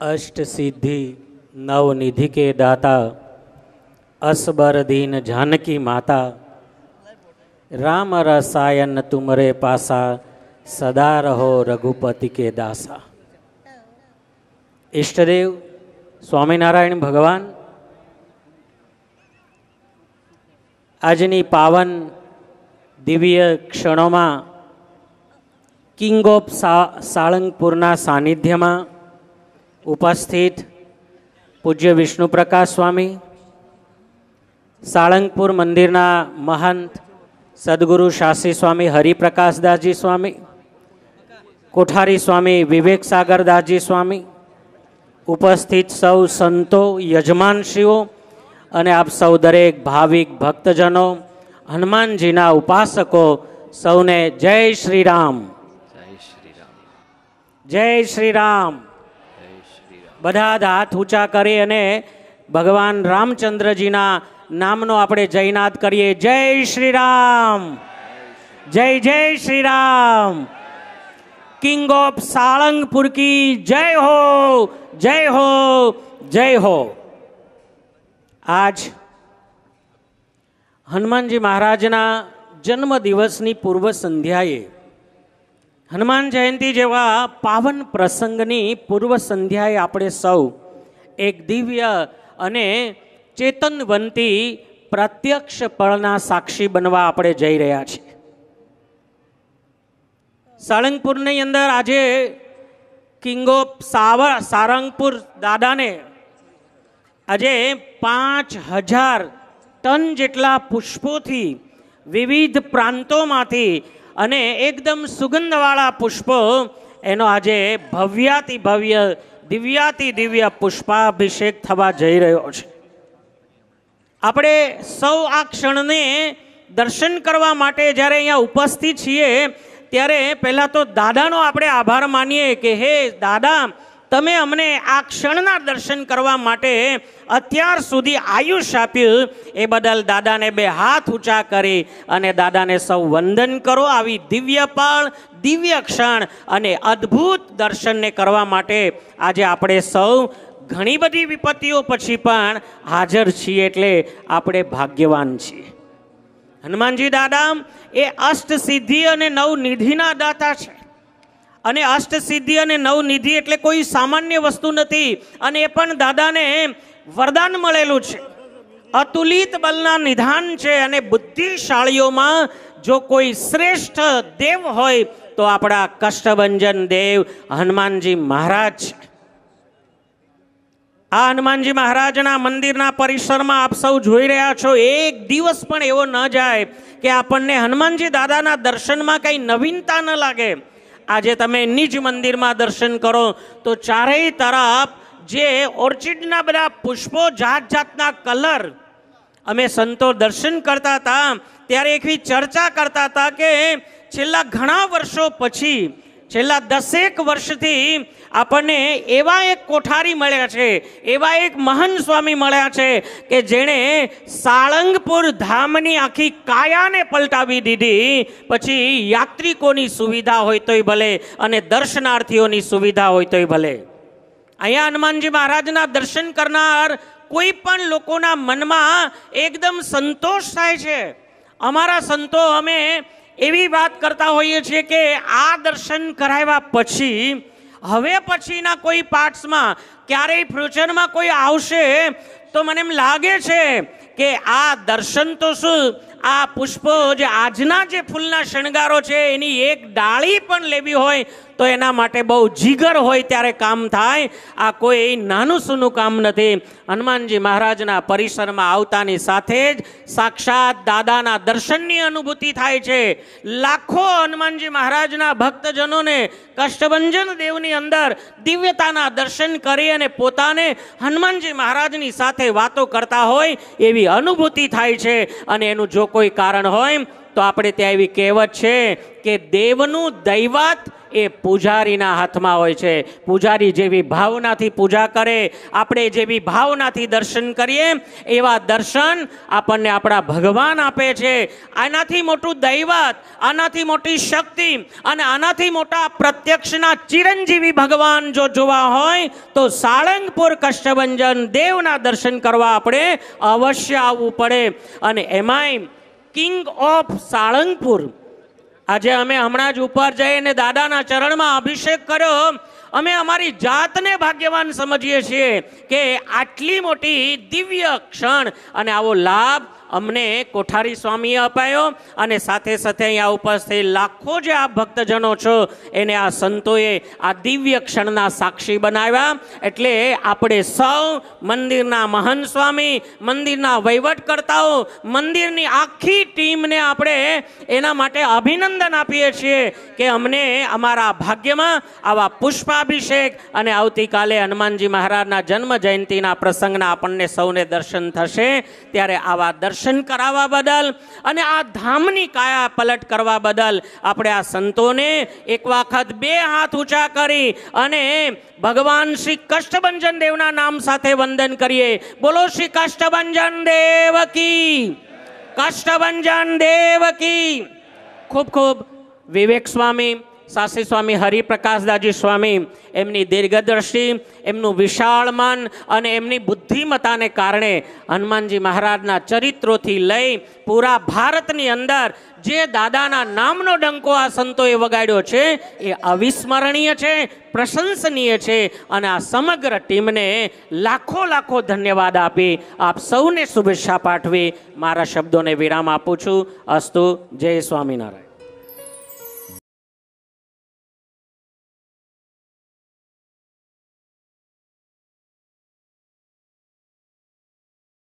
અષ્ટસિદ્ધિ નવનિધિ કે દાતા અસબર દીન જાનકી માતા રામ રસાયન તુમરે પાસા સદા રહો રઘુપતિ કે દાસા ઈષ્ટદેવ સ્વામિનારાયણ ભગવાન આજની પાવન દિવ્ય ક્ષણોમાં કિંગ ઓફ સાળંગપુરના સાનિધ્યમાં ઉપસ્થિત પૂજ્ય વિષ્ણુપ્રકાશ સ્વામી સાળંગપુર મંદિરના મહંત સદગુરુ શાસ્ત્રી સ્વામી હરિપ્રકાશદાસજી સ્વામી કોઠારી સ્વામી વિવેક સાગરદાસજી સ્વામી ઉપસ્થિત સૌ સંતો યજમાનશ્રીઓ અને આપ સૌ દરેક ભાવિક ભક્તજનો હનુમાનજીના ઉપાસકો સૌને જય શ્રી રામ જય શ્રી રામ જય શ્રી રામ બધા જ હાથ ઊંચા કરી અને ભગવાન રામચંદ્રજીના નામનો આપણે જયનાદ કરીએ જય શ્રી રામ જય જય શ્રી રામ કિંગ ઓફ સાળંગપુર કી જય હો જય હો જય હો આજ હનુમાનજી મહારાજના જન્મદિવસની પૂર્વ સંધ્યાએ હનુમાન જયંતિ જેવા પાવન પ્રસંગની પૂર્વ સંધ્યાએ આપણે સૌ એક દિવ્ય અને ચેતનવંતી પ્રત્યક્ષ પળના સાક્ષી બનવા આપણે જઈ રહ્યા છીએ સાળંગપુરની અંદર આજે કિંગ ઓફ સાવર સારંગપુર દાદાને આજે પાંચ હજાર ટન જેટલા પુષ્પોથી વિવિધ પ્રાંતોમાંથી અને એકદમ સુગંધવાળા પુષ્પો એનો આજે ભવ્યાતિ ભવ્ય દિવ્યાતિ દિવ્ય પુષ્પાભિષેક થવા જઈ રહ્યો છે આપણે સૌ આ ક્ષણને દર્શન કરવા માટે જ્યારે અહીંયા ઉપસ્થિત છીએ ત્યારે પહેલાં તો દાદાનો આપણે આભાર માનીએ કે હે દાદા તમે અમને આ ક્ષણના દર્શન કરવા માટે અત્યાર સુધી આયુષ્ય આપ્યું એ બદલ દાદાને બે હાથ ઊંચા કરી અને દાદાને સૌ વંદન કરો આવી દિવ્ય પળ દિવ્ય ક્ષણ અને અદ્ભુત દર્શનને કરવા માટે આજે આપણે સૌ ઘણી બધી વિપત્તિઓ પછી પણ હાજર છીએ એટલે આપણે ભાગ્યવાન છીએ હનુમાનજી દાદા એ અષ્ટ સિદ્ધિ અને નવ નિધિના દાતા છે અને અષ્ટસિદ્ધિ અને નવનિધિ એટલે કોઈ સામાન્ય વસ્તુ નથી અને એ પણ દાદાને વરદાન મળેલું છે અતુલિત બલના નિધાન છે અને બુદ્ધિશાળીઓમાં જો કોઈ શ્રેષ્ઠ દેવ હોય તો આપણા કષ્ટભંજન દેવ હનુમાનજી મહારાજ આ હનુમાનજી મહારાજના મંદિરના પરિસરમાં આપ સૌ જોઈ રહ્યા છો એક દિવસ પણ એવો ન જાય કે આપણને હનુમાનજી દાદાના દર્શનમાં કંઈ નવીનતા ન લાગે આજે તમે નિજ મંદિરમાં દર્શન કરો તો ચારેય તરફ જે ઓર્ચિડના બધા પુષ્પો જાત જાતના કલર અમે સંતો દર્શન કરતા હતા ત્યારે એકવી ચર્ચા કરતા હતા કે છેલ્લા ઘણા વર્ષો પછી છેલ્લા દસેક વર્ષથી આપણને એવા એક કોઠારી મળ્યા છે એવા એક મહાન સ્વામી મળ્યા છે કે જેણે સાળંગપુર ધામની આખી કાયાને પલટાવી દીધી પછી યાત્રિકોની સુવિધા હોય તોય ભલે અને દર્શનાર્થીઓની સુવિધા હોય તોય ભલે અહીંયા હનુમાનજી મહારાજના દર્શન કરનાર કોઈ પણ લોકોના મનમાં એકદમ સંતોષ થાય છે અમારા સંતો અમે એવી વાત કરતા હોઈએ છીએ કે આ દર્શન કરાવ્યા પછી હવે પછીના કોઈ પાર્ટ્સમાં ક્યારેય ફ્યુચરમાં કોઈ આવશે તો મને એમ લાગે છે કે આ દર્શન તો શું આ પુષ્પો જે આજના જે ફૂલના શણગારો છે એની એક ડાળી પણ લેવી હોય તો એના માટે બહુ જીગર હોય ત્યારે કામ થાય આ કોઈ નાનું સૂનું કામ નથી હનુમાનજી મહારાજના પરિસરમાં આવતાની સાથે જ સાક્ષાત દાદાના દર્શનની અનુભૂતિ થાય છે લાખો હનુમાનજી મહારાજના ભક્તજનોને કષ્ટભંજન દેવની અંદર દિવ્યતાના દર્શન કરી અને પોતાને હનુમાનજી મહારાજની સાથે વાતો કરતા હોય એવી અનુભૂતિ થાય છે અને એનું જો કોઈ કારણ હોય તો આપણે ત્યાં એવી કહેવત છે કે દેવનું દૈવાત એ પૂજારીના હાથમાં હોય છે પૂજારી જેવી ભાવનાથી પૂજા કરે આપણે જેવી ભાવનાથી દર્શન કરીએ એવા દર્શન આપણને આપણા ભગવાન આપે છે આનાથી મોટું દૈવત આનાથી મોટી શક્તિ અને આનાથી મોટા પ્રત્યક્ષના ચિરંજીવી ભગવાન જો જોવા હોય તો સાળંગપુર કષ્ટભંજન દેવના દર્શન કરવા આપણે અવશ્ય આવવું પડે અને એમાંય કિંગ ઓફ સાળંગપુર આજે અમે હમણાં જ ઉપર જઈને દાદાના ચરણમાં અભિષેક કર્યો અમે અમારી જાતને ભાગ્યવાન સમજીએ છીએ કે આટલી મોટી દિવ્ય ક્ષણ અને આવો લાભ અમને કોઠારી સ્વામીએ અપાયો અને સાથે સાથે અહીંયા ઉપસ્થિત લાખો જે આ ભક્તજનો છો એને આ સંતોએ આ દિવ્ય ક્ષણના સાક્ષી બનાવ્યા એટલે આપણે સૌ મંદિરના મહંત સ્વામી મંદિરના વહીવટકર્તાઓ મંદિરની આખી ટીમને આપણે એના માટે અભિનંદન આપીએ છીએ કે અમને અમારા ભાગ્યમાં આવા પુષ્પાભિષેક અને આવતીકાલે હનુમાનજી મહારાજના જન્મ જયંતિના પ્રસંગના આપણને સૌને દર્શન થશે ત્યારે આવા દર્શન દર્શન કરાવવા બદલ અને આ ધામની કાયા પલટ કરવા બદલ આપણે આ સંતોને એક વખત બે હાથ ઊંચા કરી અને ભગવાન શ્રી કષ્ટભંજન દેવના નામ સાથે વંદન કરીએ બોલો શ્રી કષ્ટભંજન દેવકી કી કષ્ટભંજન દેવ ખૂબ ખૂબ વિવેક સ્વામી સાસી સ્વામી હરિપ્રકાશદાજી સ્વામી એમની દીર્ઘદ્રષ્ટિ એમનું વિશાળ મન અને એમની બુદ્ધિ બુદ્ધિમતાને કારણે હનુમાનજી મહારાજના ચરિત્રોથી લઈ પૂરા ભારતની અંદર જે દાદાના નામનો ડંકો આ સંતોએ વગાડ્યો છે એ અવિસ્મરણીય છે પ્રશંસનીય છે અને આ સમગ્ર ટીમને લાખો લાખો ધન્યવાદ આપી આપ સૌને શુભેચ્છા પાઠવી મારા શબ્દોને વિરામ આપું છું અસ્તુ જય સ્વામિનારાયણ